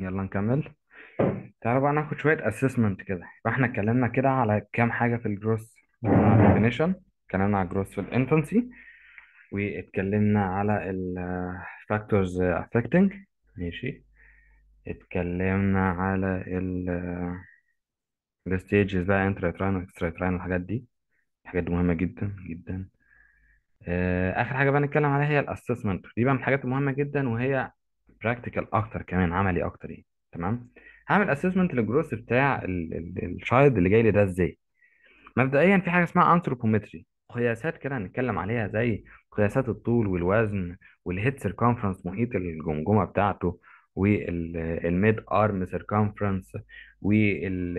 يلا نكمل تعالوا بقى ناخد شوية assessment كده يبقى احنا اتكلمنا كده على كام حاجة في الجروس اتكلمنا على الديفينيشن اتكلمنا على الجروس في الانفانسي واتكلمنا على ال factors affecting ماشي اتكلمنا على ال الستيجز بقى انتراتراين واكستراتراين والحاجات دي الحاجات دي مهمة جدا جدا آه، آخر حاجة بقى نتكلم عليها هي الأسسمنت دي بقى من الحاجات المهمة جدا وهي براكتيكال اكتر كمان عملي اكتر يعني تمام هعمل اسسمنت للجروث بتاع الشايلد اللي جاي لي ده ازاي مبدئيا في حاجه اسمها انثروبومتري قياسات كده هنتكلم عليها زي قياسات الطول والوزن والهيد سيركمفرنس محيط الجمجمه بتاعته والميد ارم سيركمفرنس وال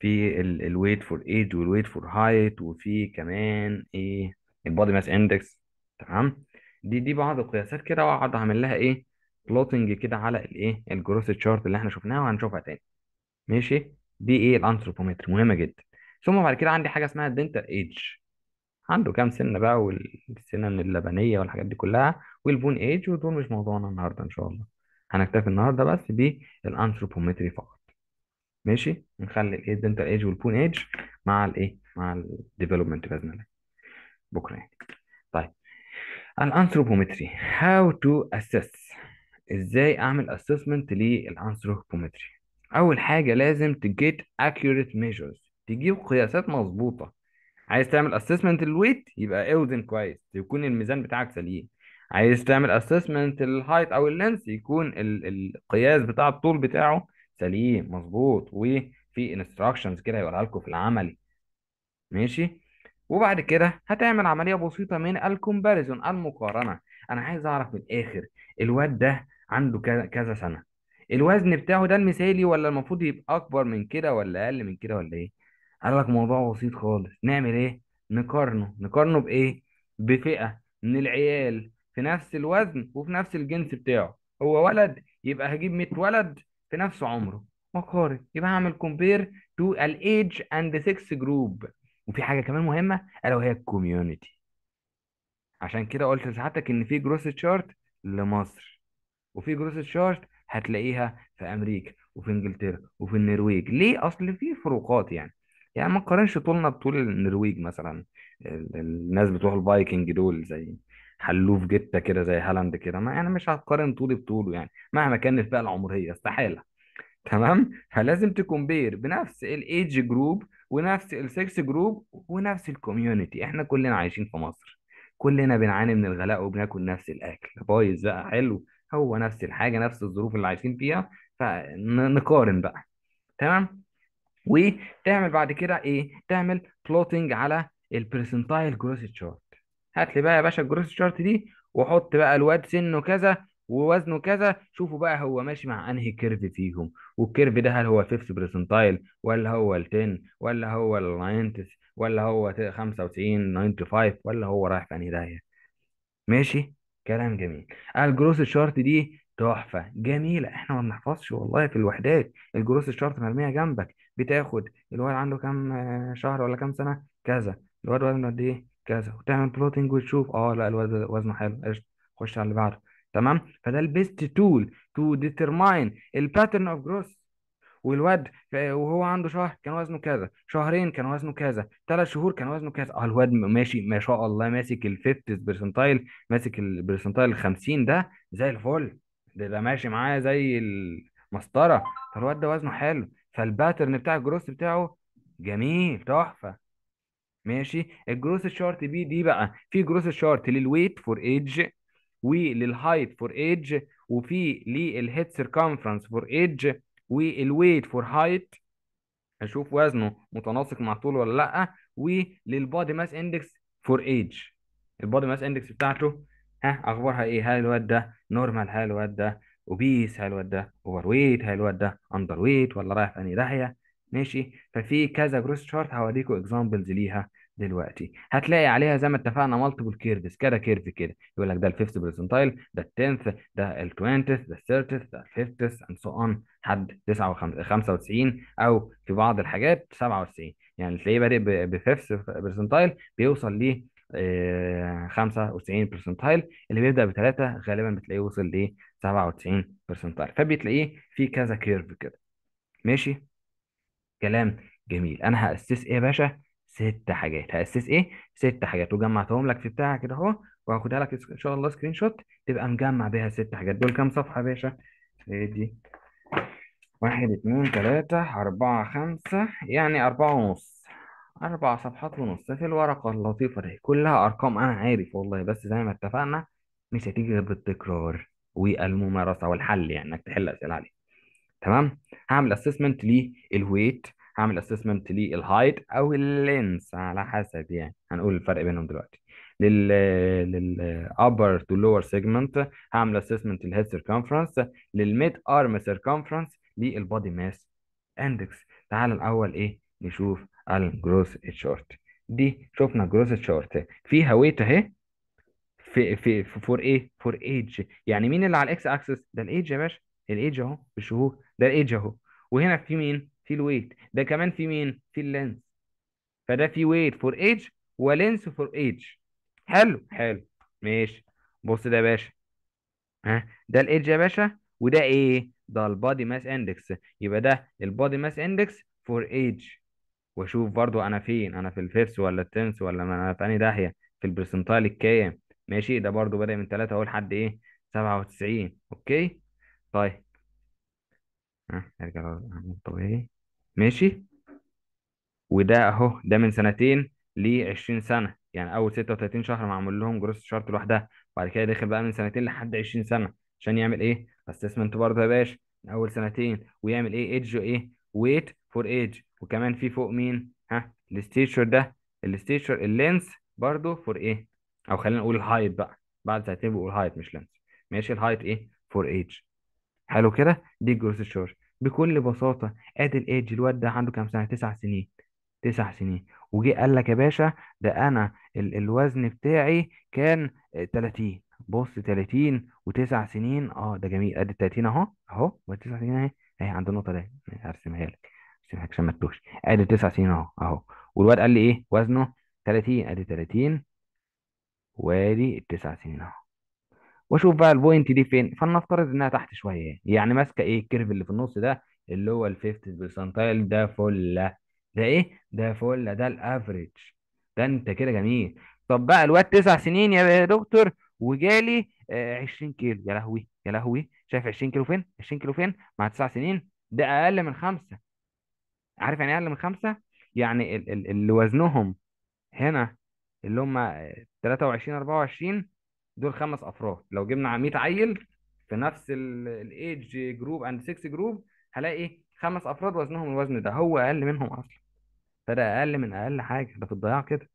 في الويت فور ايج والويت فور هايت وفي كمان ايه البودي ماس اندكس تمام دي دي بعض القياسات كده واقعد اعمل لها ايه بلوتنج كده على الايه الجروس تشارت اللي احنا شفناها وهنشوفها تاني ماشي دي ايه الانثروبومتر مهمه جدا ثم بعد كده عندي حاجه اسمها الدنتال ايدج عنده كام سنه بقى والسنن اللبنيه والحاجات دي كلها والبون ايج ودول مش موضوعنا النهارده ان شاء الله هنكتفي النهارده بس بالانثروبومتري فقط ماشي نخلي الايه الدنتال ايج والبون ايج مع الايه مع الديفلوبمنت باذن الله بكره يعني الانثروبومتري how to assess ازاي اعمل اسسمنت للانثروبومتري اول حاجه لازم to get accurate measures تجيب قياسات مظبوطه عايز تعمل اسسمنت للويت يبقى اوزن كويس يكون الميزان بتاعك سليم عايز تعمل اسسمنت للهايت او اللينس يكون ال القياس بتاع الطول بتاعه سليم مظبوط وفي انستراكشنز كده هيقولها لكم في العملي ماشي وبعد كده هتعمل عملية بسيطة من الكومباريزون المقارنة أنا عايز أعرف من الآخر الواد ده عنده كذا سنة الوزن بتاعه ده المثالي ولا المفروض يبقى أكبر من كده ولا أقل من كده ولا إيه قال لك موضوع بسيط خالص نعمل إيه نقارنه نقارنه بإيه بفئة من العيال في نفس الوزن وفي نفس الجنس بتاعه هو ولد يبقى هجيب 100 ولد في نفس عمره وقارن يبقى هعمل كومبير تو الايدج اند سكس جروب وفي حاجه كمان مهمه الا وهي الكوميونتي عشان كده قلت لسعادتك ان في جروث تشارت لمصر وفي جروث تشارت هتلاقيها في امريكا وفي انجلترا وفي النرويج ليه اصل في فروقات يعني يعني ما تقارنش طولنا بطول النرويج مثلا الناس بتوع الفايكنج دول زي حلوف جته كده زي هالاند كده ما يعني مش هتقارن طولي بطوله يعني مهما كانت بقى العمريه استحاله تمام فلازم تكومبير بنفس الايدج جروب ونفس السكس جروب ونفس الكوميونتي احنا كلنا عايشين في مصر كلنا بنعاني من الغلاء وبناكل نفس الاكل بايظ بقى حلو هو نفس الحاجه نفس الظروف اللي عايشين فيها فنقارن بقى تمام وتعمل بعد كده ايه تعمل بلوتنج على البرسنتايل جروس تشارت هات لي بقى يا باشا الجروس تشارت دي وحط بقى الواد سنه كذا ووزنه كذا شوفوا بقى هو ماشي مع انهي كيرف فيهم والكيرف ده هل هو الفيفث برسنتايل ولا هو ال10 ولا هو ال90 ولا هو 95 95 ولا هو رايح في انهي داهيه ماشي كلام جميل الجروس الشارت دي تحفه جميله احنا ما بنحفظش والله في الوحدات الجروس الشارت مرميه جنبك بتاخد الواد عنده كام آه، شهر ولا كام سنه كذا الواد وزنه قد ايه كذا وتعمل بلوتنج وتشوف اه لا الواد وزنه حلو قشطه خش على اللي بعده تمام فده البيست تول تو ديترماين الباترن اوف جروث والواد وهو عنده شهر كان وزنه كذا شهرين كان وزنه كذا ثلاث شهور كان وزنه كذا اه الواد ماشي ما شاء الله ماسك 50 برسنتايل ماسك البرسنتايل 50 ده زي الفل ده, ده ماشي معايا زي المسطره فالواد ده وزنه حلو فالباترن بتاع الجروث بتاعه جميل تحفه ماشي الجروث الشارت بي دي بقى في جروث الشارت للويت فور ايج وللهايت فور ايدج وفي للهيد سيركمفرنس فور ايدج والويت فور هايت اشوف وزنه متناسق مع طوله ولا لا وللبادي ماس اندكس فور ايدج البادي ماس اندكس بتاعته ها اخبارها ايه هل الواد ده نورمال هل الواد ده اوبيس هل الواد ده اوفر ويت هل الواد ده اندر ويت ولا رايح في انهي داهيه ماشي ففي كذا جروس شارت هوريكم اكزامبلز ليها دلوقتي هتلاقي عليها زي ما اتفقنا مالتيبل كيرفز كده كيرف كده يقول لك ده الفيفث برسنتايل ده التنث ده التوينتث ده الثيرتث ده الفيفتث اند سو اون لحد 95 او في بعض الحاجات 97 يعني تلاقيه بادئ بفيفث برسنتايل بيوصل ل 95 آه، برسنتايل اللي بيبدا بثلاثه غالبا بتلاقيه وصل ل 97 برسنتايل فبتلاقيه في كذا كيرف كده ماشي كلام جميل انا هاسس ايه يا باشا ست حاجات هأسس ايه ست حاجات وجمعتهم لك في بتاع كده اهو وهاخدها لك ان شاء الله سكرين شوت تبقى مجمع بيها الست حاجات دول كام صفحه يا باشا ادي إيه واحد اتنين تلاتة أربعة خمسة يعني أربعة ونص أربع صفحات ونص في الورقة اللطيفة دي كلها أرقام أنا عارف والله بس زي ما اتفقنا مش هتيجي غير بالتكرار والممارسة والحل يعني إنك تحل أسئلة عليه تمام هعمل أسسمنت للويت هعمل اسسمنت للهايت او اللينس على حسب يعني هنقول الفرق بينهم دلوقتي لل لل upper to lower segment هعمل اسسمنت للهيد سيركمفرنس للميد ارم سيركمفرنس للبادي ماس اندكس تعال الاول ايه نشوف الجروس شورت دي شفنا جروس شورت فيها ويت اهي في في فور ايه فور ايج يعني مين اللي على الاكس اكسس ده الايج يا باشا الايج اهو بالشهور ده الايج اهو وهنا في مين في الويت ده كمان في مين في اللينث فده في ويت فور ايج ولينث فور ايج حلو حلو ماشي بص ده يا باشا ها ده الايدج يا باشا وده ايه ده البادي ماس اندكس يبقى ده البادي ماس اندكس فور ايج واشوف برضو انا فين انا في الفيفث ولا التنس ولا انا في داهيه في البرسنتايل الكام ماشي ده برضو بدأ من 3 اهو لحد ايه 97 اوكي طيب ها ارجع طبيعي ماشي وده اهو ده من سنتين ل 20 سنه يعني اول 36 شهر معمول لهم جروس شارت لوحدها وبعد كده داخل بقى من سنتين لحد 20 سنه عشان يعمل ايه اسسمنت برضه يا باشا من اول سنتين ويعمل ايه ايدج وايه ويت فور ايدج وكمان في فوق مين ها الاستيشر ده الاستيشر اللينس برضه فور ايه او خلينا نقول الهايت بقى بعد سنتين بقول هايت مش لينس ماشي الهايت ايه فور ايدج حلو كده دي الجروس شارت بكل بساطة ادي الايدج الواد ده عنده كام سنة تسع سنين تسع سنين وجي قال لك يا باشا ده انا ال الوزن بتاعي كان 30 بص 30 وتسع سنين اه ده جميل ادي 30 اهو اهو وتسع سنين اهي اهي عند النقطة دي هرسمها لك هرسمها لك عشان ما تتوهش ادي تسع سنين اهو اهو والواد قال لي ايه وزنه 30 ادي 30 وادي التسع سنين اهو واشوف بقى البوينت دي فين فلنفترض انها تحت شويه يعني ماسكه ايه الكيرف اللي في النص ده اللي هو الفيفت برسنتايل ده فله ده ايه ده فله ده الافريج ده انت كده جميل طب بقى الواد تسع سنين يا دكتور وجالي 20 آه، كيلو يا لهوي يا لهوي شايف 20 كيلو فين 20 كيلو فين مع تسع سنين ده اقل من خمسه عارف يعني ايه اقل من خمسه يعني اللي وزنهم هنا اللي هم 23 24 دول خمس افراد لو جبنا 100 عيل في نفس الايدج جروب اند 6 جروب هلاقي إيه؟ خمس افراد وزنهم الوزن ده هو اقل منهم اصلا فده اقل من اقل حاجه ده في الضياع كده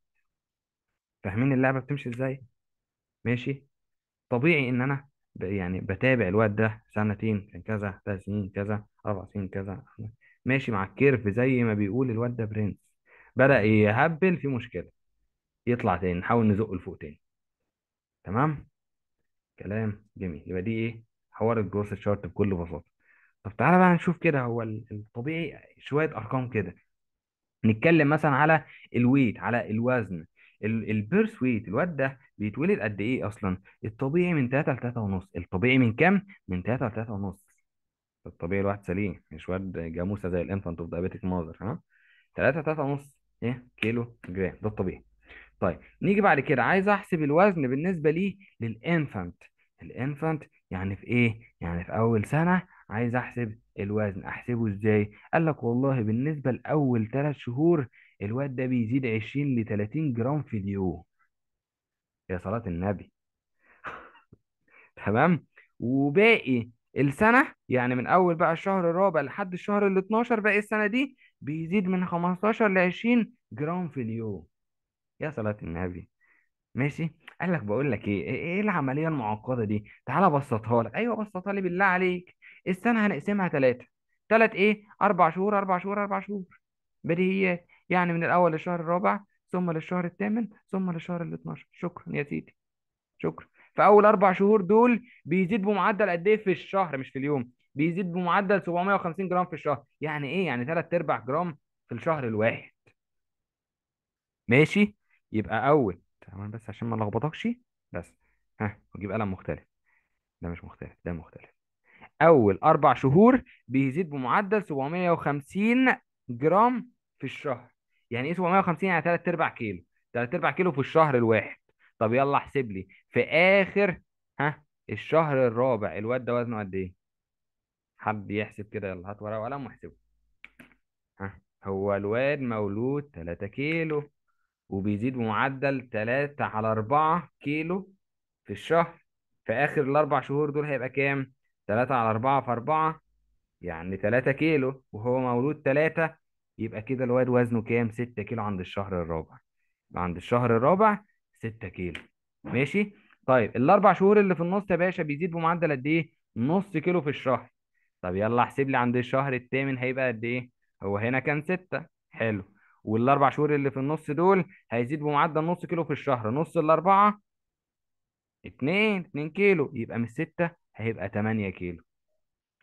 فاهمين اللعبه بتمشي ازاي ماشي طبيعي ان انا يعني بتابع الواد ده سنتين كان كذا ثلاث سنين كذا اربع سنين كذا ماشي مع الكيرف زي ما بيقول الواد ده برنس بدأ يهبل في مشكله يطلع تاني نحاول نزقه لفوق تاني تمام كلام جميل يبقى دي ايه حوار الجروس شارت بكل بساطه طب تعالى بقى نشوف كده هو الطبيعي شويه ارقام كده نتكلم مثلا على الويت على الوزن البيرث ويت الواد ده بيتولد قد ايه اصلا الطبيعي من 3 ل 3 ونص الطبيعي من كام من 3 ل 3 ونص الطبيعي الواحد سليم مش واد جاموسه زي الانفانت اوف دايابيتك ماذر ها 3 3 ونص ايه كيلو جرام ده الطبيعي طيب نيجي بعد كده عايز احسب الوزن بالنسبه ليه للانفانت الانفانت يعني في ايه يعني في اول سنه عايز احسب الوزن احسبه ازاي قال لك والله بالنسبه لاول ثلاث شهور الواد ده بيزيد 20 ل 30 جرام في اليوم يا صلاه النبي تمام وباقي السنه يعني من اول بقى الشهر الرابع لحد الشهر ال 12 باقي السنه دي بيزيد من 15 ل 20 جرام في اليوم يا صلاة النبي ماشي قال لك بقول لك ايه ايه, إيه العمليه المعقده دي تعالى بسطها لك ايوه بسطها لي بالله عليك السنه هنقسمها ثلاثه ثلاث ايه اربع شهور اربع شهور اربع شهور بديهيات يعني من الاول للشهر الرابع ثم للشهر الثامن ثم للشهر ال 12 شكرا يا سيدي شكرا في اول اربع شهور دول بيزيد بمعدل قد ايه في الشهر مش في اليوم بيزيد بمعدل 750 جرام في الشهر يعني ايه يعني ثلاث ارباع جرام في الشهر الواحد ماشي يبقى اول تمام بس عشان ما لخبطكش بس ها وجيب قلم مختلف ده مش مختلف ده مختلف اول اربع شهور بيزيد بمعدل 750 جرام في الشهر يعني ايه 750 يعني 3 ارباع كيلو 3 ارباع كيلو في الشهر الواحد طب يلا احسب لي في اخر ها الشهر الرابع الواد ده وزنه قد ايه حد يحسب كده يلا هات ورقه وقلم واحسبه ها هو الواد مولود 3 كيلو وبيزيد بمعدل 3 على 4 كيلو في الشهر في آخر الأربع شهور دول هيبقى كام؟ 3 على 4 في 4 يعني 3 كيلو وهو مولود 3 يبقى كده الواد وزنه كام؟ 6 كيلو عند الشهر الرابع عند الشهر الرابع 6 كيلو ماشي؟ طيب الأربع شهور اللي في النص يا باشا بيزيد بمعدل قد إيه؟ نص كيلو في الشهر طب يلا احسب لي عند الشهر الثامن هيبقى قد إيه؟ هو هنا كان 6 حلو والاربع شهور اللي في النص دول هيزيد بمعدل نص كيلو في الشهر نص الاربعه 2 2 كيلو يبقى من 6 هيبقى 8 كيلو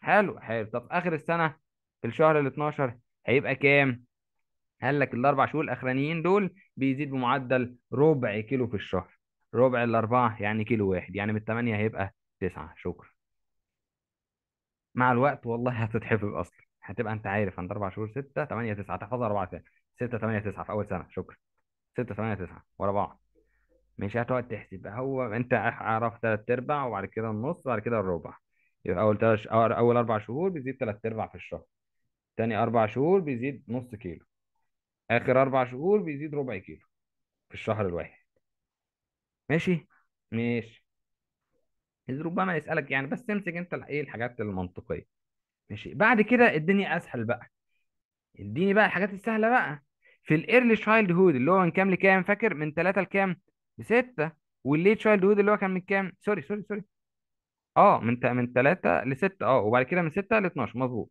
حلو حلو طب اخر السنه في الشهر ال 12 هيبقى كام؟ قال لك الاربع شهور الاخرانيين دول بيزيد بمعدل ربع كيلو في الشهر ربع الاربعه يعني كيلو واحد يعني من 8 هيبقى 9 شكرا مع الوقت والله هتتحفظ اصلا هتبقى انت عارف عند اربع شهور 6 8 9 تحفظها اربعة تسعة 6 8 9 في اول سنه شكرا 6 8 9 ورا بعض مش هتقعد تحسب هو انت اعرف ثلاث ارباع وبعد كده النص وبعد كده الربع يبقى اول تلات اول اربع شهور بيزيد ثلاث ارباع في الشهر تاني اربع شهور بيزيد نص كيلو اخر اربع شهور بيزيد ربع كيلو في الشهر الواحد ماشي ماشي ربما يسالك يعني بس تمسك انت ايه الحاجات المنطقيه ماشي بعد كده الدنيا اسهل بقى اديني بقى الحاجات السهله بقى في الايرلي تشايلد هود اللي هو من كام لكام فاكر من 3 لكام 6 والليت تشايلد هود اللي هو كان من كام سوري سوري سوري اه من من 3 ل 6 اه وبعد كده من 6 ل 12 مظبوط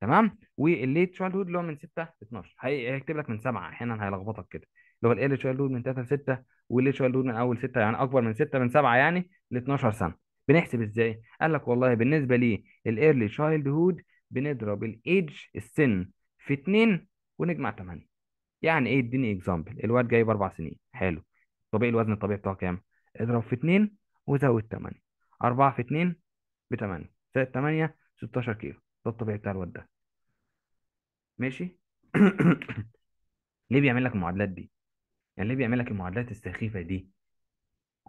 تمام والليت تشايلد هود اللي هو من 6 ل 12 هيكتب لك من 7 احيانا هيلخبطك كده اللي هو الايرلي تشايلد هود من 3 ل 6 والليت تشايلد هود من اول 6 يعني اكبر من 6 من 7 يعني ل 12 سنه بنحسب ازاي؟ قال لك والله بالنسبه لي الايرلي تشايلد هود بنضرب الايدج السن في 2 ونجمع 8 يعني ايه اديني اكزامبل الواد جايب 4 سنين حلو طبيعي الوزن الطبيعي بتاعه كام اضرب في 2 وزود 8 4 في 2 ب 8 زائد 8 16 كيلو ده الطبيعي بتاع الواد ده ماشي ليه بيعمل لك المعادلات دي يعني ليه بيعمل لك المعادلات السخيفه دي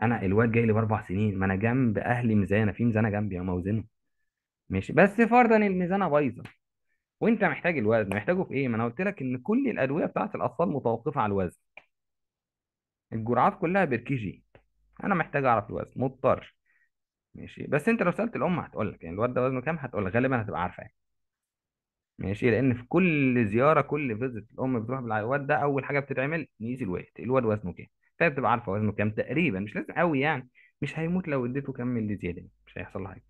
انا الواد جاي لي باربع سنين ما انا جنب اهلي ميزانه في ميزانه جنبي انا موزنه ماشي بس فرضا الميزانه بايظه وانت محتاج الوزن محتاجه في ايه ما انا قلت لك ان كل الادويه بتاعه الاطفال متوقفه على الوزن الجرعات كلها بالكيجي انا محتاج اعرف الوزن مضطر ماشي بس انت لو سالت الام هتقول لك يعني الواد ده وزنه كام هتقول لك غالبا هتبقى عارفه يعني ماشي لان في كل زياره كل فيزيت الام بتروح بالواد ده اول حاجه بتتعمل نقيس الويت الواد وزنه كام فهي بتبقى عارفه وزنه كام تقريبا مش لازم قوي يعني مش هيموت لو اديته كم ملي زياده مش هيحصل له حاجه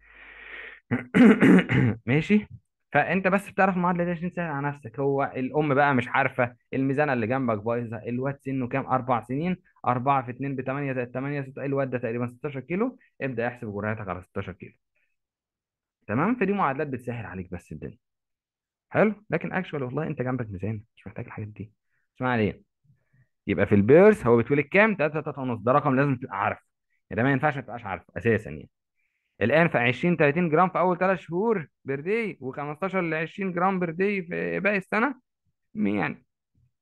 ماشي فانت بس بتعرف المعادله دي عشان تسهل على نفسك هو الام بقى مش عارفه الميزانه اللي جنبك بايظه الواد سنه كام اربع سنين اربعه في اتنين بتمانية تمانية 8 ست... الواد ده تقريبا 16 كيلو ابدا احسب جرعتك على 16 كيلو تمام فدي معادلات بتسهل عليك بس الدنيا حلو لكن اكشوال والله انت جنبك ميزان مش محتاج الحاجات دي اسمع ليه يبقى في البيرس هو بتولد كام 3 3 ونص ده رقم لازم تبقى عارفه يعني ده ما ينفعش ما تبقاش عارفه اساسا يعني الان في 20 30 جرام في اول ثلاث شهور بردي و15 ل 20 جرام بردي في باقي السنه يعني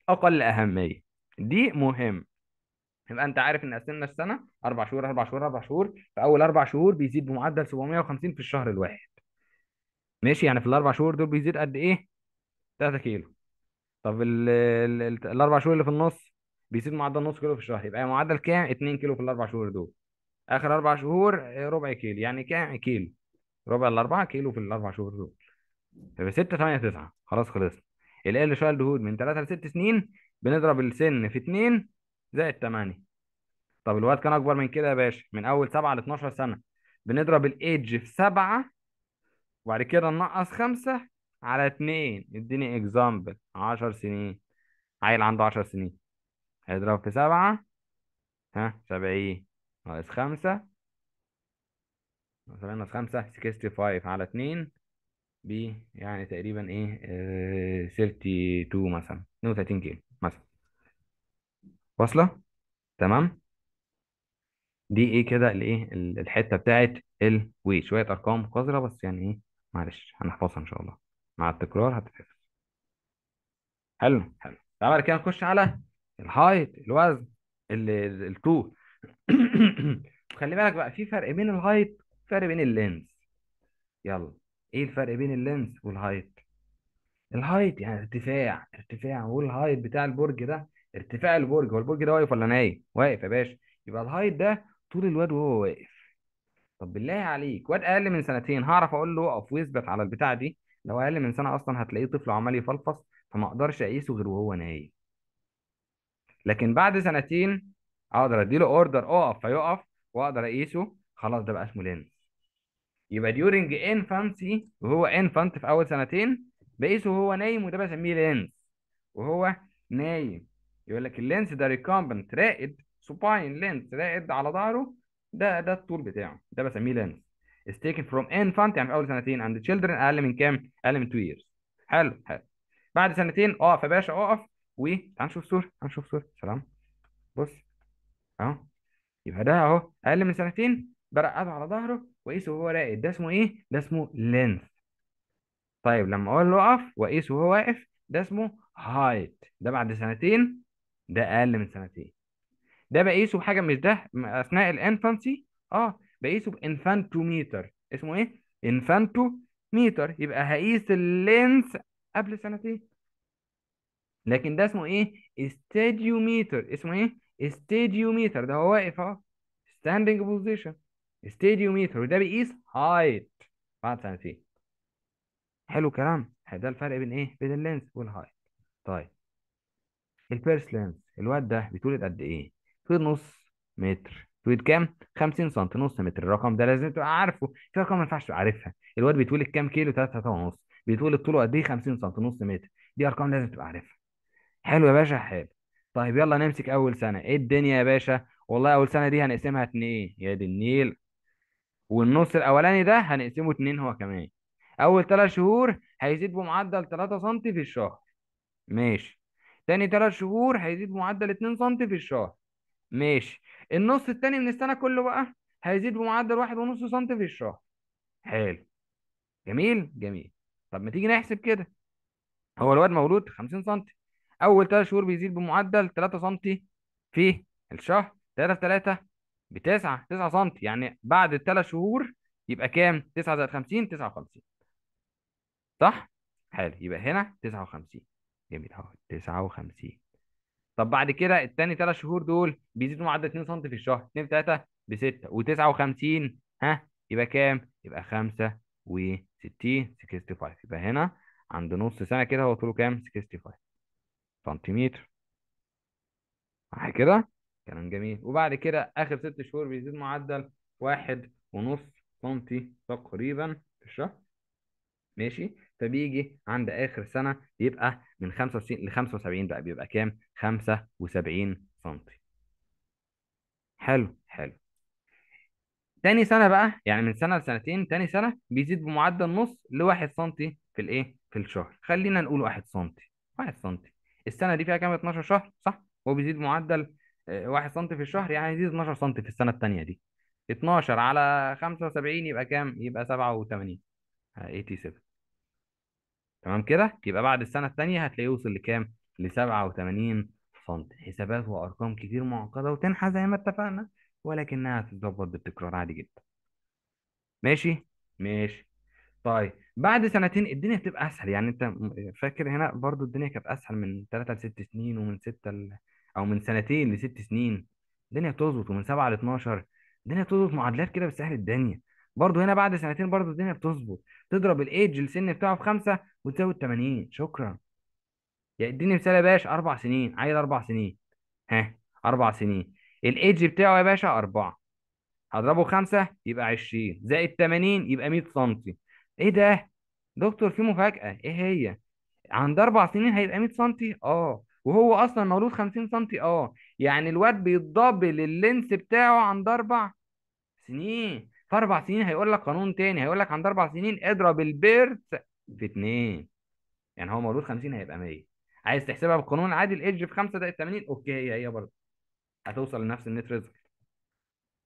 اقل اهميه دي مهم يبقى انت عارف ان قسمنا السنه اربع شهور اربع شهور اربع شهور في اول اربع شهور بيزيد بمعدل 750 في الشهر الواحد ماشي يعني في الاربع شهور دول بيزيد قد ايه 3 كيلو طب ال ال الاربع شهور اللي في النص بيزيد معدل نص كيلو في الشهر يبقى معدل كام 2 كيلو في الاربع شهور دول اخر اربع شهور آه، ربع كيلو يعني كام كيلو ربع الاربعه كيلو في الاربع شهور دول يبقى 6 8 9 خلاص خلصنا القل شويه الدهون من 3 ل 6 سنين بنضرب السن في 2 زائد 8 طب الواد كان اكبر من كده يا باشا من اول 7 ل 12 سنه بنضرب الايدج في 7 وبعد كده ننقص 5 على 2 اديني اكزامبل 10 سنين عيل عنده 10 سنين هيضرب في 7 ها 70 ناقص خمسة ناقص خمسة 65 على اتنين ب يعني تقريبا ايه آه 32 مثلا 32 كيلو مثلا واصلة تمام دي ايه كده الايه الحتة بتاعت الويت شوية ارقام قذرة بس يعني ايه معلش هنحفظها ان شاء الله مع التكرار هتتحفظ حلو حلو تعالى كده نخش على الهايت الوزن الطول خلي بالك بقى في فرق بين الهايت وفرق بين اللينز يلا ايه الفرق بين اللينز والهايت الهايت يعني ارتفاع ارتفاع والهايت بتاع البرج ده ارتفاع البرج هو البرج ده واقف ولا نايم واقف يا باشا يبقى الهايت ده طول الواد وهو واقف طب بالله عليك واد اقل من سنتين هعرف اقول له اقف واثبت على البتاع دي لو اقل من سنه اصلا هتلاقيه طفل عمال يفلفص فما اقدرش اقيسه غير وهو نايم لكن بعد سنتين اقدر اديله اوردر اقف فيقف واقدر اقيسه خلاص ده بقى اسمه لينس يبقى ديورنج انفانسي وهو انفانت في اول سنتين بقيسه وهو نايم وده بسميه لينس وهو نايم يقول لك اللينس ده ريكومبنت راقد سوباين لينس راقد على ظهره ده ده الطول بتاعه ده بسميه لينس is taken from infant يعني في اول سنتين عند children اقل من كام؟ اقل من 2 years حلو حلو بعد سنتين اقف يا باشا اقف و تعال نشوف صوره تعال نشوف صوره سلام بص اهو يبقى ده اهو اقل من سنتين برقعته على ظهره واقيسه وهو راقد ده اسمه ايه ده اسمه لينث طيب لما اقول له اقف واقيسه وهو واقف ده اسمه هايت ده بعد سنتين ده اقل من سنتين ده بقيسه بحاجه مش ده اثناء الانفانسي اه بقيسه بانفانتوميتر اسمه ايه انفانتوميتر يبقى هقيس اللينث قبل سنتين لكن ده اسمه ايه استاديوميتر اسمه ايه استديوميتر ده هو واقف اهو ستاندنج بوزيشن استديوميتر وده بيقيس هايت بعد سنتين حلو كلام ده الفرق بين ايه بين اللينس والهايت طيب البيرس لينس الواد ده بيتولد قد ايه بيتولد نص متر بيتولد كام 50 سم نص متر الرقم ده لازم تبقى عارفه في رقم ما ينفعش تبقى عارفها الواد بيتولد كام كيلو 3 ونص بيتولد طوله قد ايه 50 سم نص متر دي ارقام لازم تبقى عارفها حلو يا باشا حلو طيب يلا نمسك اول سنه ايه الدنيا يا باشا والله اول سنه دي هنقسمها اتنين يا دي النيل والنص الاولاني ده هنقسمه اتنين هو كمان اول تلات شهور هيزيد بمعدل 3 سم في الشهر ماشي تاني تلات شهور هيزيد بمعدل 2 سم في الشهر ماشي النص التاني من السنه كله بقى هيزيد بمعدل واحد ونص سم في الشهر حلو جميل جميل طب ما تيجي نحسب كده هو الواد مولود 50 سم اول ثلاث شهور بيزيد بمعدل 3 سم في الشهر 3 في 3 ب 9 9 سم يعني بعد الثلاث شهور يبقى كام 9 زائد 50 59 صح حلو يبقى هنا 59 جميل اهو 59 طب بعد كده الثاني ثلاث شهور دول بيزيدوا معدل 2 سم في الشهر 2 في 3 ب 6 و59 ها يبقى كام؟ يبقى 65 65 يبقى هنا عند نص سنه كده هو طوله كام؟ 65 سنتيمتر صح كده كلام جميل وبعد كده اخر ست شهور بيزيد معدل واحد ونص سنتي تقريبا في الشهر ماشي فبيجي عند اخر سنه يبقى من 65 ل 75 بقى بيبقى كام 75 سنتي حلو حلو تاني سنه بقى يعني من سنه لسنتين تاني سنه بيزيد بمعدل نص لواحد سنتي في الايه في الشهر خلينا نقول واحد سنتي واحد سنتي السنه دي فيها كام 12 شهر صح وبيزيد معدل 1 آه، سم في الشهر يعني يزيد 12 سم في السنه الثانيه دي 12 على 75 يبقى كام يبقى 87 87 آه، تمام كده يبقى بعد السنه الثانيه هتلاقيه يوصل لكام ل 87 سم حسابات وارقام كتير معقده وتنحى زي ما اتفقنا ولكنها هتتظبط بالتكرار عادي جدا ماشي ماشي طيب بعد سنتين الدنيا بتبقى اسهل يعني انت فاكر هنا برضو الدنيا كانت اسهل من 3 ل 6 سنين ومن 6 ل... او من سنتين ل 6 سنين الدنيا بتظبط ومن 7 ل 12 الدنيا بتظبط معادلات كده بتسهل الدنيا برضو هنا بعد سنتين برضو الدنيا بتظبط تضرب الايدج السن بتاعه في 5 وتزود 80 شكرا يعني اديني مثال يا باشا اربع سنين عايز اربع سنين ها اربع سنين الايدج بتاعه يا باشا اربعه هضربه خمسة يبقى 20 زائد 80 يبقى 100 سم ايه ده دكتور في مفاجأة ايه هي عند اربع سنين هيبقى 100 سم اه وهو اصلا مولود 50 سم اه يعني الواد بيتضبل اللينس بتاعه عند اربع سنين في اربع سنين هيقول لك قانون تاني هيقول لك عند اربع سنين اضرب البيرث في اتنين يعني هو مولود 50 هيبقى 100 عايز تحسبها بالقانون العادي الايدج في 5 دقيقة 80 اوكي هي هي برضه هتوصل لنفس النت ريزلت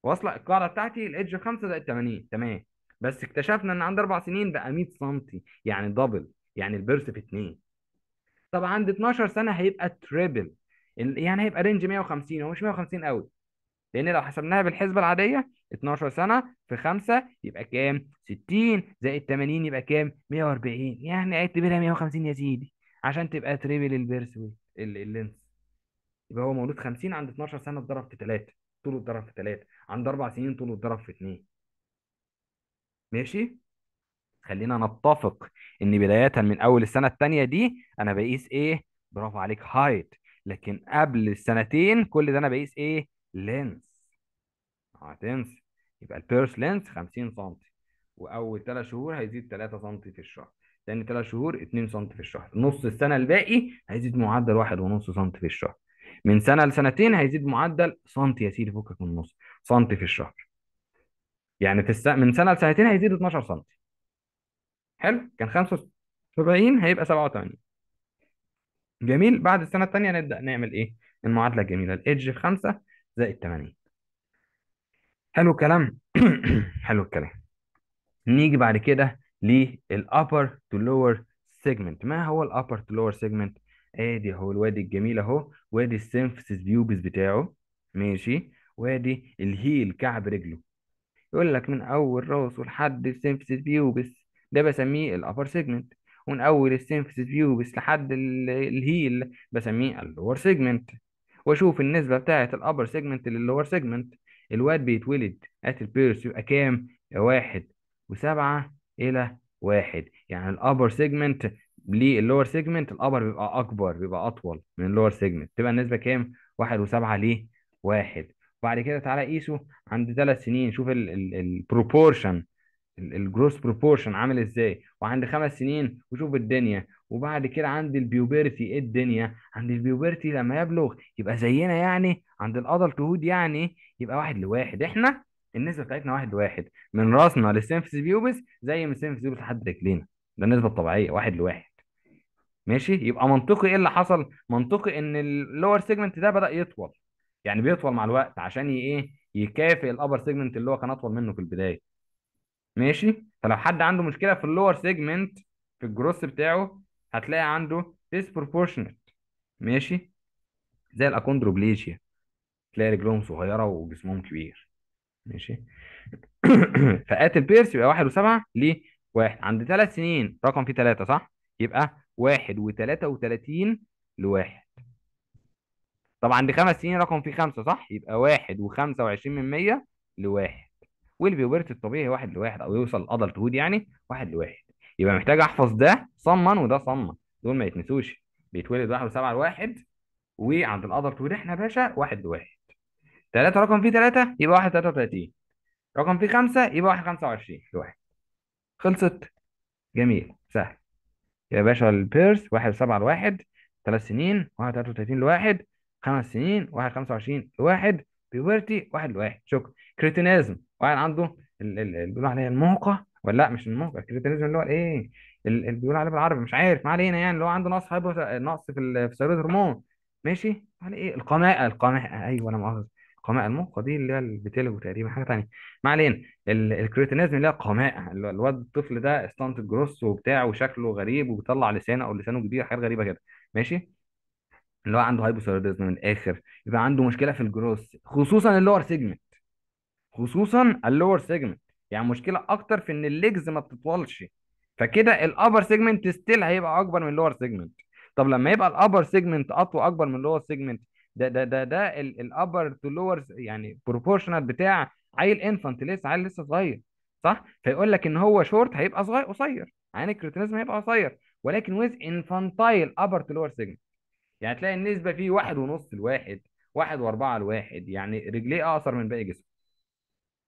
واصله القاعده بتاعتي الايدج في 5 دقيقة 80 تمام بس اكتشفنا ان عند اربع سنين بقى 100 سم يعني دبل يعني البيرث في اثنين طب عند 12 سنه هيبقى تريبل يعني هيبقى رينج 150 هو مش 150 قوي لان لو حسبناها بالحسبه العاديه 12 سنه في 5 يبقى كام 60 زائد 80 يبقى كام 140 يعني اعتبرها 150 يا سيدي عشان تبقى تريبل البيرث اللينس يبقى هو مولود 50 عند 12 سنه اتضرب في 3 طوله اتضرب في 3 عند 4 سنين طوله اتضرب في 2 ماشي خلينا نتفق ان بداية من اول السنة التانية دي انا بقيس ايه برافو عليك هايت لكن قبل السنتين كل ده انا بقيس ايه لينس هتنسى آه، يبقى البيرس لينس 50 سم واول 3 شهور هيزيد 3 سم في الشهر تاني 3 شهور 2 سم في الشهر نص السنة الباقي هيزيد معدل 1.5 سم في الشهر من سنة لسنتين هيزيد معدل سم يا سيدي فكك من النص سم في الشهر يعني في الس... من سنه لسنتين هيزيد 12 سم حلو كان 75 هيبقى 87 جميل بعد السنه الثانيه نبدا نعمل ايه المعادله الجميله الايدج في 5 زائد 80 حلو الكلام حلو الكلام نيجي بعد كده للابر تو لور سيجمنت ما هو الابر تو لور سيجمنت ادي اهو الوادي الجميل اهو وادي السينفسس بيوبس بتاعه ماشي وادي الهيل كعب رجله يقول لك من اول راسه لحد السيمفيسيس بيوبس ده بسميه الابر سيجمنت ومن اول السيمفيسيس بيوبس لحد الهيل بسميه اللور سيجمنت واشوف النسبه بتاعه الابر سيجمنت لللور سيجمنت الواد بيتولد ات البيرس يبقى كام واحد وسبعة الى واحد يعني الابر سيجمنت للور سيجمنت الابر بيبقى اكبر بيبقى اطول من اللور سيجمنت تبقى النسبه كام واحد وسبعة ليه واحد وبعد كده تعالى قيسه عند ثلاث سنين شوف البروبورشن الجروس بروبورشن عامل ازاي وعند خمس سنين وشوف الدنيا وبعد كده عند البيوبرتي ايه الدنيا عند البيوبرتي لما يبلغ يبقى زينا يعني عند الادلت هود يعني يبقى واحد لواحد احنا النسبه بتاعتنا واحد لواحد من راسنا للسنفس بيوبس زي من السنفس بيوبس لحد رجلينا ده النسبه الطبيعيه واحد لواحد ماشي يبقى منطقي ايه اللي حصل منطقي ان اللور سيجمنت ده بدا يطول يعني بيطول مع الوقت عشان ايه يكافئ الابر سيجمنت اللي هو كان اطول منه في البدايه ماشي فلو حد عنده مشكله في اللور سيجمنت في الجروس بتاعه هتلاقي عنده disproportionate ماشي زي الاكوندروبليجيا تلاقي رجلهم صغيره وجسمهم كبير ماشي فات البيرس يبقى واحد وسبعه ليه؟ واحد عند ثلاث سنين رقم فيه ثلاثه صح؟ يبقى واحد وثلاثة وثلاثين لواحد طب عند خمس سنين رقم فيه خمسة صح يبقى واحد وخمسة وعشرين من مية لواحد والبيوبرت الطبيعي واحد لواحد أو يوصل الأدل هود يعني واحد لواحد يبقى محتاج أحفظ ده صما وده صما دول ما يتنسوش بيتولد واحد وسبعة لواحد وعند الأدلت هود إحنا يا باشا واحد لواحد تلاتة رقم فيه تلاتة يبقى واحد تلاتة وتلاتين رقم فيه خمسة يبقى واحد خمسة وعشرين لواحد خلصت جميل سهل يا باشا البيرس واحد سبعة لواحد ثلاث سنين واحد تلاتة وتلاتين لواحد خمس سنين واحد 25 لواحد بيبرتي واحد لواحد شكرا كريتينيزم واحد عنده اللي بيقول عليه الموقع ولا لا مش الموقع الكريتينيزم اللي هو الايه اللي بيقول عليه بالعربي مش عارف ما علينا يعني اللي هو عنده نقص هايبر نقص في في هرمون ماشي على يعني ايه القماءة القماءة ايوه انا مؤاخذة القماءة الموقع دي اللي هي البتلو تقريبا حاجة ثانيه ما علينا الكريتينيزم اللي هي القماءة الواد الطفل ده استانت جروس وبتاع وشكله غريب وبيطلع لسانه او لسانه كبير حاجات غريبة كده ماشي اللي هو عنده هايبوثيروديزم من الاخر يبقى عنده مشكله في الجروس خصوصا اللور سيجمنت خصوصا اللور سيجمنت يعني مشكله اكتر في ان الليجز ما بتطولش فكده الابر سيجمنت ستيل هيبقى اكبر من اللور سيجمنت طب لما يبقى الابر سيجمنت اطول اكبر من اللور سيجمنت ده ده ده ده الابر تو لور يعني بروبورشنال بتاع عيل انفانت لسه عيل لسه صغير صح فيقول لك ان هو شورت هيبقى صغير قصير عين الكريتينيزم هيبقى قصير ولكن ويز انفانتايل ابر تو لور سيجمنت يعني تلاقي النسبه فيه واحد ونص لواحد واحد واربعه لواحد يعني رجليه اقصر من باقي جسمه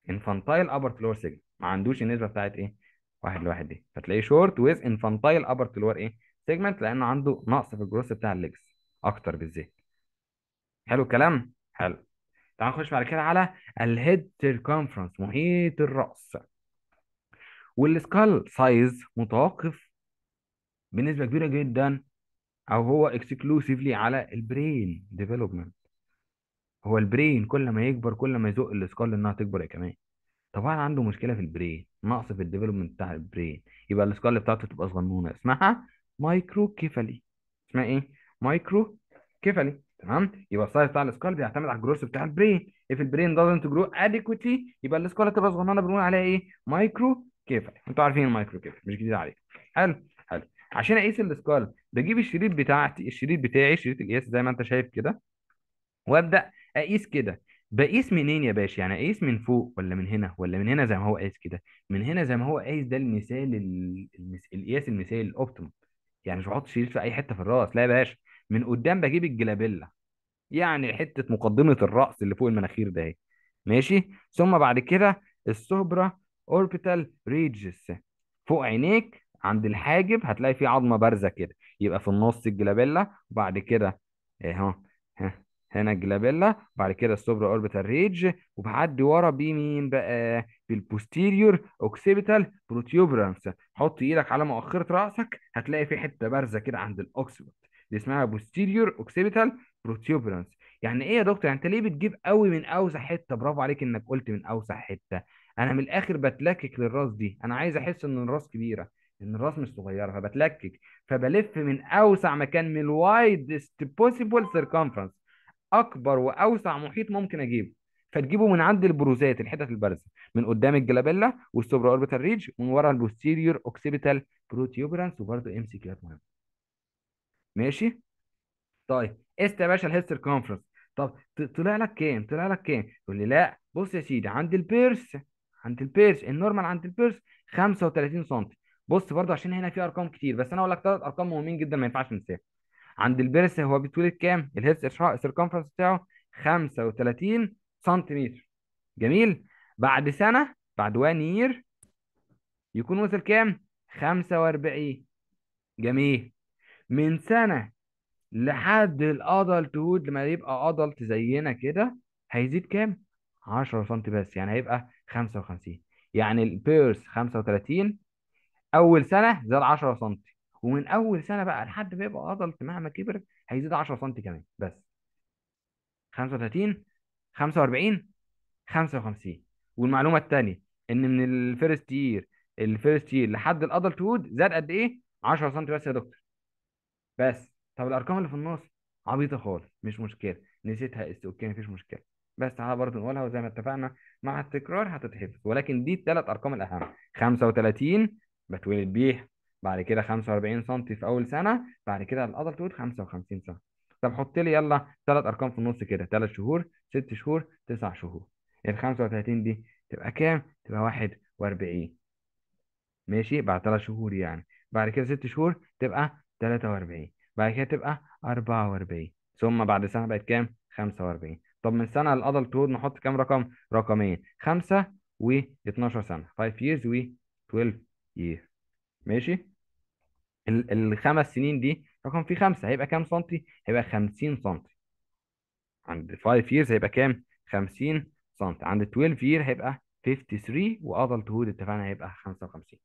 انفانتايل ابر تلور سيجن ما عندوش النسبه بتاعت ايه واحد لواحد دي فتلاقيه شورت ويز انفانتايل ابر تلور ايه سيجمنت لانه عنده نقص في الجروث بتاع الليجز اكتر بالذات حلو الكلام حلو تعال نخش بعد كده على الهيد سيركمفرنس محيط الراس والسكال سايز متوقف بنسبه كبيره جدا او هو اكسكلوسيفلي على البرين ديفلوبمنت هو البرين كل ما يكبر كل ما يزق السكال انها تكبر يا كمان طبعا عنده مشكله في البرين نقص في الديفلوبمنت بتاع البرين يبقى السكال بتاعته تبقى صغنونه اسمها مايكرو كيفالي اسمها ايه مايكرو كيفالي تمام يبقى السايز بتاع السكال بيعتمد على الجروث بتاع البرين if البرين doesn't grow adequately يبقى السكال تبقى صغنونه بنقول عليها ايه مايكرو كيفالي انتوا عارفين المايكرو كيفالي مش جديد عليكم حلو عشان اقيس السكال بجيب الشريط بتاعتي الشريط بتاعي شريط القياس زي ما انت شايف كده وابدا اقيس كده بقيس منين يا باشا يعني اقيس من فوق ولا من هنا ولا من هنا زي ما هو قايس كده من هنا زي ما هو قايس ده المثال المس- القياس المثالي الاوبتيمم يعني مش بحط شريط في اي حته في الراس لا يا باشا من قدام بجيب الجلابيلا يعني حته مقدمه الراس اللي فوق المناخير ده اهي ماشي ثم بعد كده السوبرا اوربيتال ريجس فوق عينيك عند الحاجب هتلاقي في عظمه بارزه كده يبقى في النص الجلابيلا وبعد كده اهو هنا الجلابيلا بعد كده السوبرا اوربيتال ريج وبعدي ورا بمين بقى بالبوستيريور اوكسيبيتال بروتيوبرانس حط ايدك على مؤخره راسك هتلاقي في حته بارزه كده عند الاوكسبوت دي اسمها بوستيريور اوكسيبيتال بروتيوبرانس يعني ايه يا دكتور يعني انت ليه بتجيب قوي من اوسع حته برافو عليك انك قلت من اوسع حته انا من الاخر بتلكك للراس دي انا عايز احس ان الراس كبيره لان الراس مش صغيره فبتلكك فبلف من اوسع مكان من الوايدست بوسيبل سيركمفرنس اكبر واوسع محيط ممكن اجيبه فتجيبه من عند البروزات الحتت البارزه من قدام الجلابيلا والسوبرا اوربيتال ريدج ومن ورا البوستيريور اوكسيبيتال بروتيوبرانس وبرده ام سي كيوات مهمه ماشي طيب است يا باشا الهيد سيركمفرنس طب طلع لك كام طلع لك كام يقول لي لا بص يا سيدي عند البيرس عند البيرس النورمال عند البيرس 35 سم بص برضو عشان هنا في ارقام كتير بس انا اقول لك ثلاث ارقام مهمين جدا ما ينفعش ننساهم عند البرس هو بيتولد كام الهيد سيركمفرنس بتاعه 35 سنتيمتر جميل بعد سنه بعد وان يير يكون وصل كام 45 جميل من سنه لحد الادلتهود لما يبقى ادلت زينا كده هيزيد كام 10 سم بس يعني هيبقى 55 يعني البيرس 35 اول سنه زاد 10 سم ومن اول سنه بقى لحد ما يبقى ادلت مهما كبر هيزيد 10 سم كمان بس 35 45 55 والمعلومه الثانيه ان من الفيرست يير الفيرست يير لحد الادلت وود زاد قد ايه 10 سم بس يا دكتور بس طب الارقام اللي في النص عبيطه خالص مش مشكله نسيتها است اوكي مفيش مشكله بس تعالى برضه نقولها وزي ما اتفقنا مع التكرار هتتحفظ ولكن دي الثلاث ارقام الاهم 35 بتولد بيه بعد كده 45 سم في اول سنه بعد كده الادلت وود 55 سم طب حط لي يلا ثلاث ارقام في النص كده ثلاث شهور ست شهور تسع شهور ال 35 دي تبقى كام تبقى 41 ماشي بعد ثلاث شهور يعني بعد كده ست شهور تبقى 43 بعد كده تبقى 44 ثم بعد سنه بقت كام 45 طب من سنه الادلت وود نحط كام رقم رقمين 5 و 12 سنه 5 years و 12 ايه ماشي ال- الخمس سنين دي رقم فيه خمسة هيبقى كام سنتي؟ هيبقى 50 سنتي عند 5 years هيبقى كام؟ 50 سنتي عند 12 year هيبقى 53 وأدلت هود اتفقنا هيبقى 55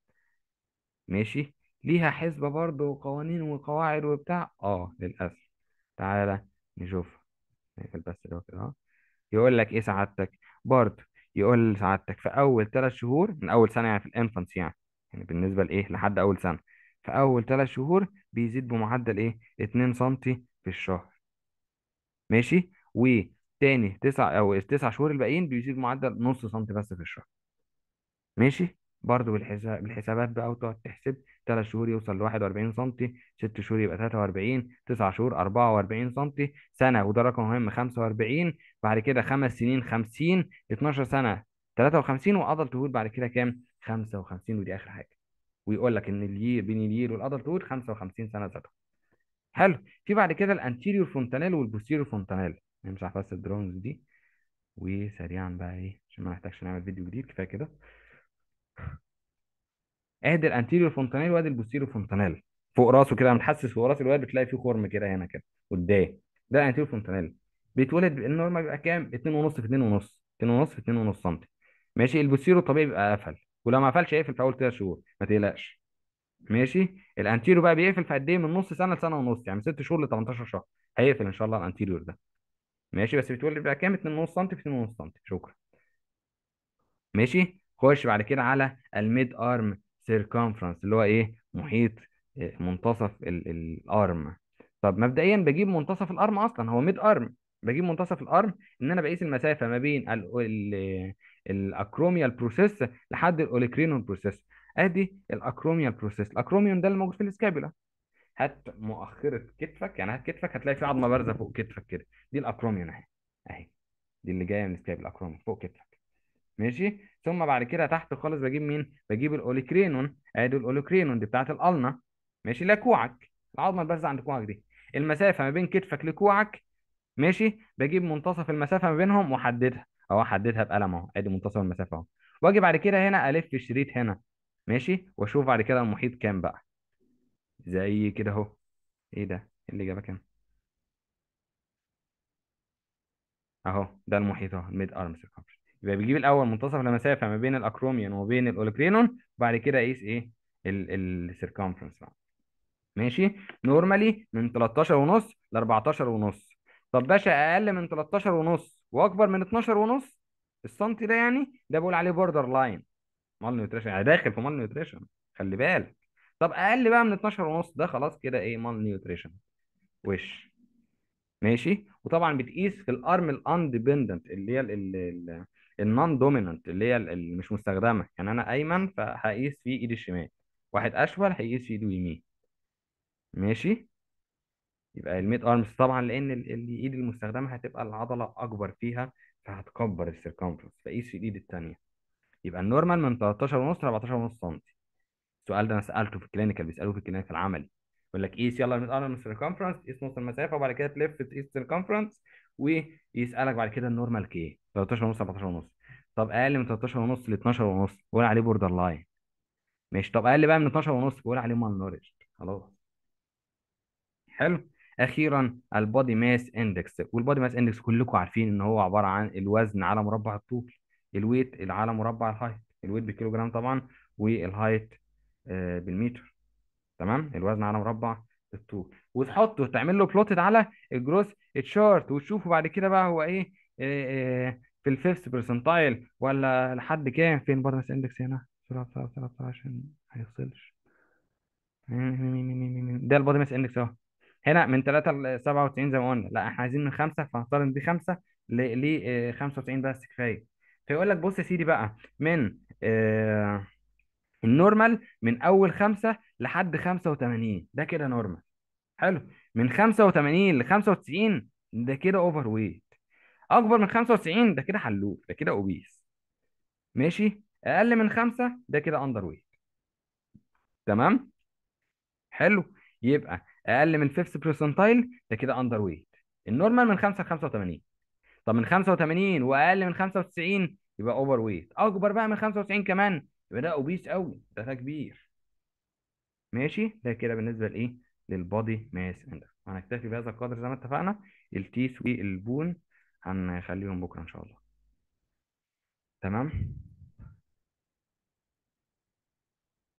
ماشي ليها حسبة برضه وقوانين وقواعد وبتاع اه للأسف تعالى نشوف نقفل بس اللي هو كده يقول لك ايه سعادتك برضه يقول سعادتك في اول ثلاث شهور من اول سنه يعني في الانفانس يعني يعني بالنسبه لايه لحد اول سنه في اول ثلاث شهور بيزيد بمعدل ايه 2 سم في الشهر ماشي وتاني تسع او التسع شهور الباقيين بيزيد معدل نص سم بس في الشهر ماشي برضو بالحساب بالحسابات بقى وتقعد تحسب 3 شهور يوصل ل 41 سم 6 شهور يبقى 43 9 شهور 44 سم سنه وده رقم مهم 45 بعد كده خمس سنين 50 12 سنه 53 وافضل طول بعد كده كام 55 ودي اخر حاجه ويقول لك ان اليير بين اليير والادلت 55 سنه ذكر حلو في بعد كده الانتيريور فونتانيل والبوستيريور فونتانيل نمسح يعني بس الدرونز دي وسريعا بقى ايه عشان ما نحتاجش نعمل فيديو جديد كفايه كده ادي الانتيريور فونتانيل وادي البوستيريور فونتانيل فوق راسه كده متحسس فوق راس الواد بتلاقي فيه خرم كده هنا كده قدام ده الانتيريور فونتانيل بيتولد النورمال بيبقى كام 2.5 في 2.5 2.5 في 2.5 سم ماشي البوستيريور الطبيعي بيبقى قفل ولو ما قفلش هيقفل في اول ثلاث شهور ما تقلقش ماشي الانتيرو بقى بيقفل في قد ايه من نص سنه لسنه ونص يعني من ست شهور ل 18 شهر هيقفل ان شاء الله الانتيريور ده ماشي بس بتقول لي بقى كام 2.5 سم في 2.5 سم شكرا ماشي خش بعد كده على الميد ارم سيركمفرنس اللي هو ايه محيط آه، منتصف الارم طب مبدئيا بجيب منتصف الارم اصلا هو ميد ارم بجيب منتصف الارم ان انا بقيس المسافه ما بين الاكروميال بروسيس لحد الاوليكرينون بروسيس ادي الاكروميال بروسيس الاكروميون ده اللي موجود في الاسكابولا هات مؤخره كتفك يعني هات كتفك هتلاقي في عظمه بارزه فوق كتفك كده دي الاكروميون اهي اهي دي اللي جايه من الاسكابولا الاكروميون فوق كتفك ماشي ثم بعد كده تحت خالص بجيب مين بجيب الاوليكرينون ادي الاوليكرينون دي بتاعه الالنا ماشي لا كوعك العظمه البارزه عند كوعك دي المسافه ما بين كتفك لكوعك ماشي بجيب منتصف المسافه ما بينهم واحددها اهو حددها بقلم اهو ادي منتصف المسافه اهو واجي بعد كده هنا الف شريط هنا ماشي واشوف بعد كده المحيط كام بقى زي كده اهو ايه ده إيه اللي جابه كام اهو ده المحيط اهو الميد ارم سيركمفرنس يبقى بيجيب الاول منتصف المسافه ما بين الاكروميون وما بين الاولكرينون وبعد كده قيس ايه السيركمفرنس بقى ماشي نورمالي من 13 ونص ل 14 ونص طب باشا اقل من 13 ونص واكبر من 12 ونص السنتي ده يعني ده بقول عليه بوردر لاين مال نيوتريشن يعني داخل في مال نيوتريشن خلي بالك طب اقل بقى من 12 ونص ده خلاص كده ايه مال نيوتريشن وش ماشي وطبعا بتقيس في الارم الاندبندنت اللي هي النون دوميننت اللي هي اللي مش مستخدمه يعني انا ايمن فهقيس في ايدي الشمال واحد اشول هيقيس في ايده اليمين ماشي يبقى الميد ارمز طبعا لان الايد المستخدمه هتبقى العضله اكبر فيها فهتكبر السيركمفرنس فقيس الايد الثانيه يبقى النورمال من 13 ونص ل 14 ونص سم السؤال ده انا سالته في الكلينيكال بيسالوه في الكلينيكال العملي يقول لك قيس يلا الميد ارمز سيركمفرنس قيس نص المسافه وبعد كده تلف تقيس السيركمفرنس ويسالك بعد كده النورمال كي 13 ونص 14 ونص طب اقل من 13 ونص ل 12 ونص بقول عليه بوردر لاين ماشي طب اقل بقى من 12 ونص بقول عليه مال نورج خلاص حلو اخيرا البادي ماس اندكس والبادي ماس اندكس كلكم عارفين ان هو عباره عن الوزن على مربع الطول الويت على مربع الهايت الويت بالكيلو جرام طبعا والهايت آه، بالمتر تمام الوزن على مربع الطول وتحطه تعمل له بلوتد على الجروث تشارت وتشوفه بعد كده بقى هو ايه, آه، آه، في الفيفث برسنتايل ولا لحد كام فين البادي ماس اندكس هنا بسرعه بسرعه بسرعه عشان ما يفصلش ده البادي ماس اندكس اهو هنا من 3 ل 97 زي ما قلنا لا احنا عايزين من 5 فهنقارن دي 5 ل 95 آه، بس كفايه فيقول لك بص يا سيدي بقى من آه، النورمال من اول 5 لحد 85 ده كده نورمال حلو من 85 ل 95 ده كده اوفر ويت اكبر من 95 ده كده حلوف ده كده اوبيس ماشي اقل من 5 ده كده اندر ويت تمام حلو يبقى اقل من 5 برسنتايل ده كده اندر ويت النورمال من 5 ل 85 طب من 85 واقل من 95 يبقى اوفر ويت اكبر بقى من 95 كمان يبقى ده اوبيس قوي ده, ده كبير ماشي ده كده بالنسبه لايه للبادي ماس اندكس هنكتفي بهذا القدر زي ما اتفقنا التيس والبون هنخليهم بكره ان شاء الله تمام